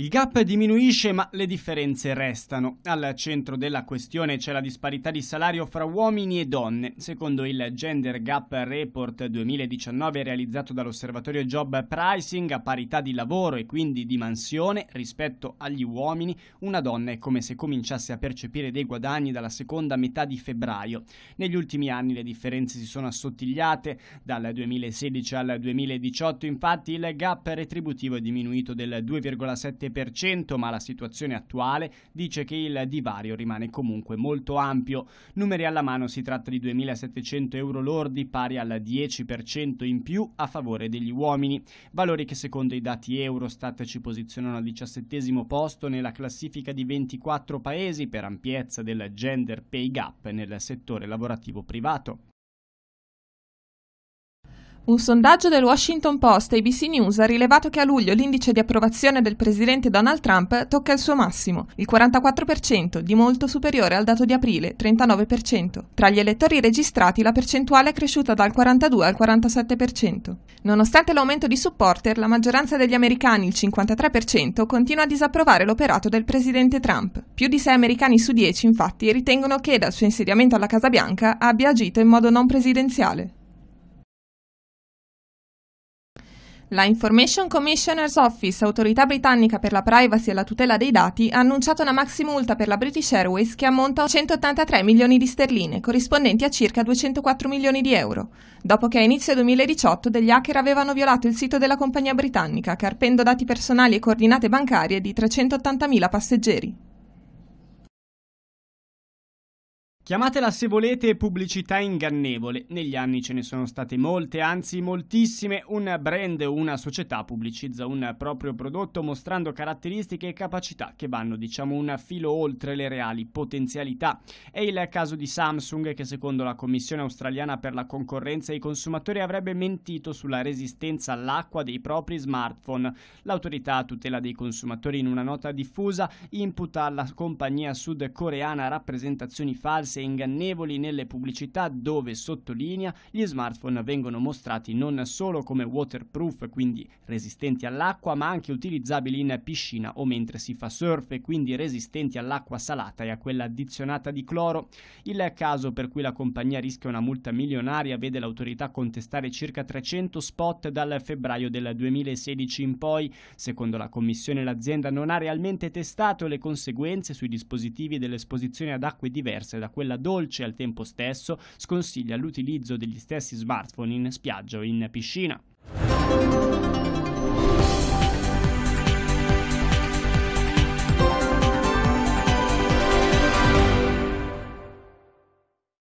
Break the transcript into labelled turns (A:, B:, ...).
A: Il gap diminuisce ma le differenze restano. Al centro della questione c'è la disparità di salario fra uomini e donne. Secondo il Gender Gap Report 2019 realizzato dall'osservatorio Job Pricing, a parità di lavoro e quindi di mansione rispetto agli uomini, una donna è come se cominciasse a percepire dei guadagni dalla seconda metà di febbraio. Negli ultimi anni le differenze si sono assottigliate. Dal 2016 al 2018 infatti il gap retributivo è diminuito del 2,7% ma la situazione attuale dice che il divario rimane comunque molto ampio. Numeri alla mano si tratta di 2.700 euro lordi pari al 10% in più a favore degli uomini, valori che secondo i dati Eurostat ci posizionano al 17 posto nella classifica di 24 paesi per ampiezza del gender pay gap nel settore lavorativo privato.
B: Un sondaggio del Washington Post e ABC News ha rilevato che a luglio l'indice di approvazione del presidente Donald Trump tocca il suo massimo, il 44%, di molto superiore al dato di aprile, 39%. Tra gli elettori registrati la percentuale è cresciuta dal 42 al 47%. Nonostante l'aumento di supporter, la maggioranza degli americani, il 53%, continua a disapprovare l'operato del presidente Trump. Più di 6 americani su 10, infatti, ritengono che dal suo insediamento alla Casa Bianca abbia agito in modo non presidenziale. La Information Commissioner's Office, autorità britannica per la privacy e la tutela dei dati, ha annunciato una maximulta per la British Airways che ammonta a 183 milioni di sterline, corrispondenti a circa 204 milioni di euro, dopo che a inizio 2018 degli hacker avevano violato il sito della compagnia britannica, carpendo dati personali e coordinate bancarie di 380 mila passeggeri.
A: Chiamatela se volete pubblicità ingannevole, negli anni ce ne sono state molte, anzi moltissime, un brand o una società pubblicizza un proprio prodotto mostrando caratteristiche e capacità che vanno diciamo un filo oltre le reali potenzialità. È il caso di Samsung che secondo la Commissione australiana per la concorrenza i consumatori avrebbe mentito sulla resistenza all'acqua dei propri smartphone. L'autorità a tutela dei consumatori in una nota diffusa imputa alla compagnia sudcoreana rappresentazioni false promesse ingannevoli nelle pubblicità dove, sottolinea, gli smartphone vengono mostrati non solo come waterproof, quindi resistenti all'acqua, ma anche utilizzabili in piscina o mentre si fa surf e quindi resistenti all'acqua salata e a quella addizionata di cloro. Il caso per cui la compagnia rischia una multa milionaria vede l'autorità contestare circa 300 spot dal febbraio del 2016 in poi. Secondo la commissione l'azienda non ha realmente testato le conseguenze sui dispositivi dell'esposizione ad acque diverse da quella bella dolce al tempo stesso sconsiglia l'utilizzo degli stessi smartphone in spiaggia o in piscina.